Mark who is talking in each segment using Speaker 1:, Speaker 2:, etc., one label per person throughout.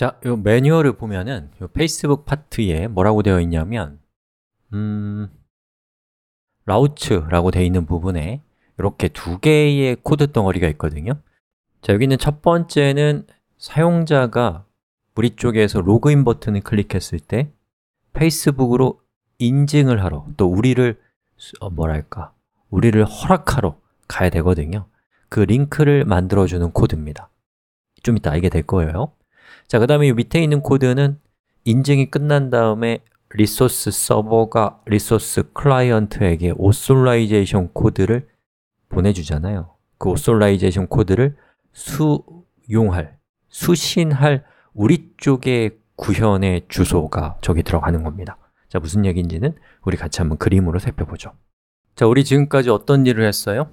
Speaker 1: 자, 이 매뉴얼을 보면은 요 페이스북 파트에 뭐라고 되어 있냐면 음, 라우츠라고 되어 있는 부분에 이렇게 두 개의 코드 덩어리가 있거든요 자, 여기 있는 첫 번째는 사용자가 우리 쪽에서 로그인 버튼을 클릭했을 때 페이스북으로 인증을 하러 또 우리를 어, 뭐랄까 우리를 허락하러 가야 되거든요 그 링크를 만들어주는 코드입니다 좀 이따 알게 될 거예요 자, 그 다음에 이 밑에 있는 코드는 인증이 끝난 다음에 리소스 서버가 리소스 클라이언트에게 오솔라이제이션 코드를 보내주잖아요 그 오솔라이제이션 코드를 수용할, 수신할 우리 쪽의 구현의 주소가 저기 들어가는 겁니다 자, 무슨 얘기인지는 우리 같이 한번 그림으로 살펴보죠 자, 우리 지금까지 어떤 일을 했어요?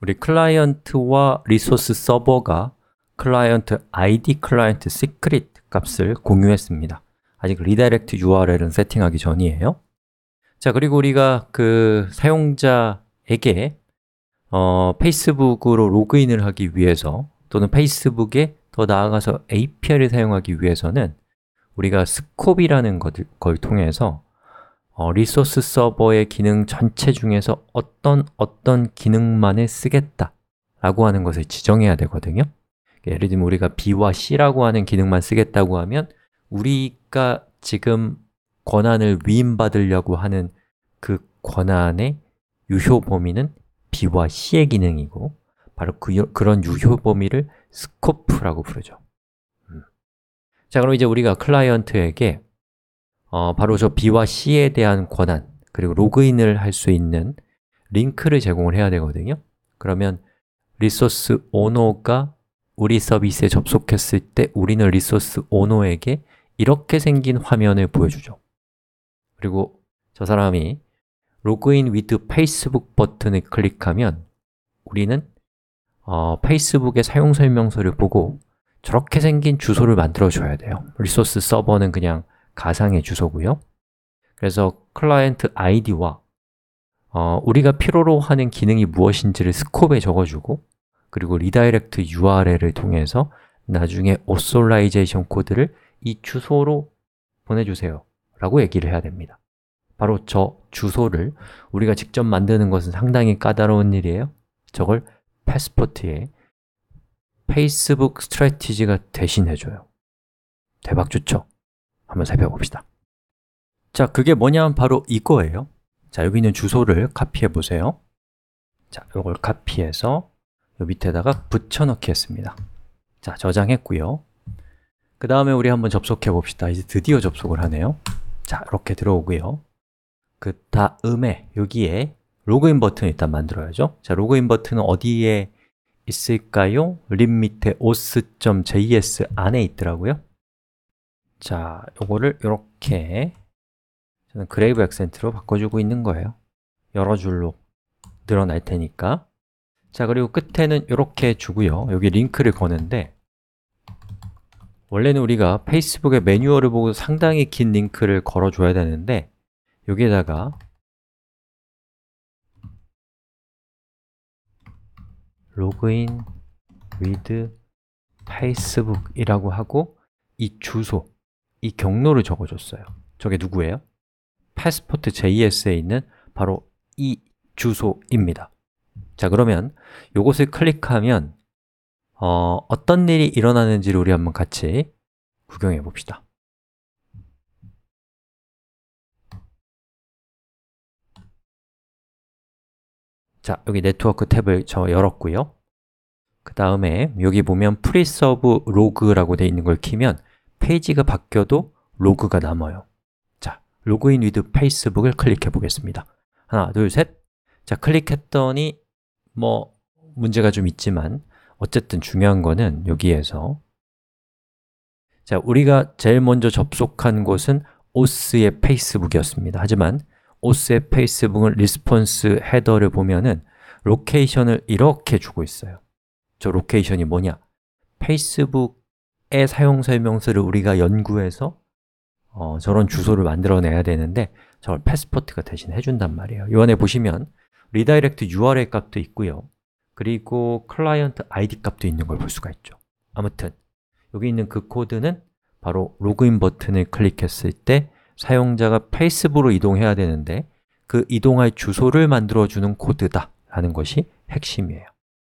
Speaker 1: 우리 클라이언트와 리소스 서버가 클라이언트 id 클라이언트 secret 값을 공유했습니다. 아직 리다렉트 URL은 세팅하기 전이에요. 자, 그리고 우리가 그 사용자에게 어, 페이스북으로 로그인을 하기 위해서 또는 페이스북에 더 나아가서 API를 사용하기 위해서는 우리가 스콥이라는 것을, 걸 통해서 어, 리소스 서버의 기능 전체 중에서 어떤 어떤 기능만을 쓰겠다 라고 하는 것을 지정해야 되거든요 예를 들면 우리가 B와 C라고 하는 기능만 쓰겠다고 하면 우리가 지금 권한을 위임받으려고 하는 그 권한의 유효 범위는 B와 C의 기능이고 바로 그, 그런 유효 범위를 스코프라고 부르죠 음. 자, 그럼 이제 우리가 클라이언트에게 어, 바로 저 B와 C에 대한 권한 그리고 로그인을 할 수 있는 링크를 제공을 해야 되거든요 그러면 리소스 오너가 우리 서비스에 접속했을 때 우리는 리소스 오너에게 이렇게 생긴 화면을 보여주죠 그리고 저 사람이 로그인 위드 페이스북 버튼을 클릭하면 우리는 어, 페이스북의 사용 설명서를 보고 저렇게 생긴 주소를 만들어 줘야 돼요 리소스 서버는 그냥 가상의 주소고요 그래서 클라이언트 아이디와 어, 우리가 필요로 하는 기능이 무엇인지를 스콥에 적어주고 그리고 리다이렉트 URL을 통해서 나중에 authorization이제이션 코드를 이 주소로 보내주세요 라고 얘기를 해야 됩니다 바로 저 주소를 우리가 직접 만드는 것은 상당히 까다로운 일이에요 저걸 패스포트에 페이스북 스트레티지가 대신해줘요 대박 좋죠? 한번 살펴봅시다 자, 그게 뭐냐면 바로 이거예요 자, 여기 있는 주소를 카피해 보세요 자, 이걸 카피해서 밑에다가 붙여넣기 했습니다 자, 저장했고요 그 다음에 우리 한번 접속해 봅시다 이제 드디어 접속을 하네요 자, 이렇게 들어오고요 그 다음에 여기에 로그인 버튼을 일단 만들어야죠 자, 로그인 버튼은 어디에 있을까요? 립 밑에 os.js 안에 있더라고요 자, 요거를 이렇게 저는 그레이브 액센트로 바꿔주고 있는 거예요 여러 줄로 늘어날 테니까 자, 그리고 끝에는 이렇게 주고요. 여기 링크를 거는데 원래는 우리가 페이스북의 매뉴얼을 보고 상당히 긴 링크를 걸어줘야 되는데 여기에다가 로그인 위드 페이스북이라고 하고 이 주소, 이 경로를 적어줬어요 저게 누구예요? p 스포트 j s 에 있는 바로 이 주소입니다 자, 그러면 이것을 클릭하면 어, 어떤 일이 일어나는지를 우리 한번 같이 구경해 봅시다. 자, 여기 네트워크 탭을 저 열었고요. 그 다음에 여기 보면 프리서브 로그라고 되어 있는 걸 키면 페이지가 바뀌어도 로그가 남아요. 자, 로그인 위드 페이스북을 클릭해 보겠습니다. 하나, 둘, 셋. 자, 클릭했더니 뭐 문제가 좀 있지만 어쨌든 중요한 거는 여기에서 자, 우리가 제일 먼저 접속한 곳은 오스의 페이스북이었습니다. 하지만 오스의 페이스북은 리스폰스 헤더를 보면은 로케이션을 이렇게 주고 있어요. 저 로케이션이 뭐냐? 페이스북의 사용 설명서를 우리가 연구해서 어, 저런 주소를 만들어내야 되는데 저걸 패스포트가 대신 해준단 말이에요. 이 안에 보시면 리다이렉트 URL 값도 있고요 그리고 클라이언트 ID 값도 있는 걸 볼 수가 있죠 아무튼 여기 있는 그 코드는 바로 로그인 버튼을 클릭했을 때 사용자가 페이스북으로 이동해야 되는데 그 이동할 주소를 만들어주는 코드다 라는 것이 핵심이에요